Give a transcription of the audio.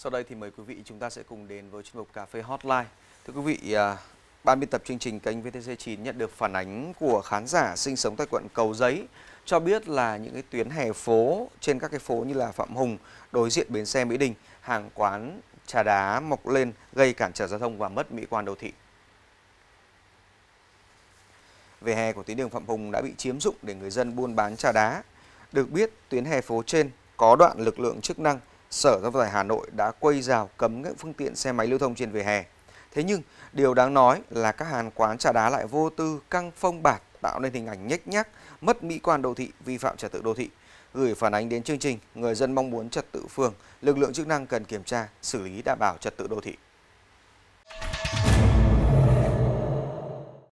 Sau đây thì mời quý vị chúng ta sẽ cùng đến với chuyên mục Cà phê Hotline. Thưa quý vị, à, ban biên tập chương trình kênh VTC9 nhận được phản ánh của khán giả sinh sống tại quận Cầu Giấy cho biết là những cái tuyến hè phố trên các cái phố như là Phạm Hùng, đối diện bến xe Mỹ Đình, hàng quán trà đá mọc lên gây cản trở giao thông và mất mỹ quan đô thị. Về hè của tuyến đường Phạm Hùng đã bị chiếm dụng để người dân buôn bán trà đá. Được biết, tuyến hè phố trên có đoạn lực lượng chức năng Sở Giao thông Hà Nội đã quay rào cấm các phương tiện xe máy lưu thông trên vỉa hè. Thế nhưng, điều đáng nói là các hàng quán trà đá lại vô tư căng phong bạt tạo nên hình ảnh nhếch nhác, mất mỹ quan đô thị, vi phạm trật tự đô thị. Gửi phản ánh đến chương trình, người dân mong muốn trật tự phường, lực lượng chức năng cần kiểm tra, xử lý đảm bảo trật tự đô thị.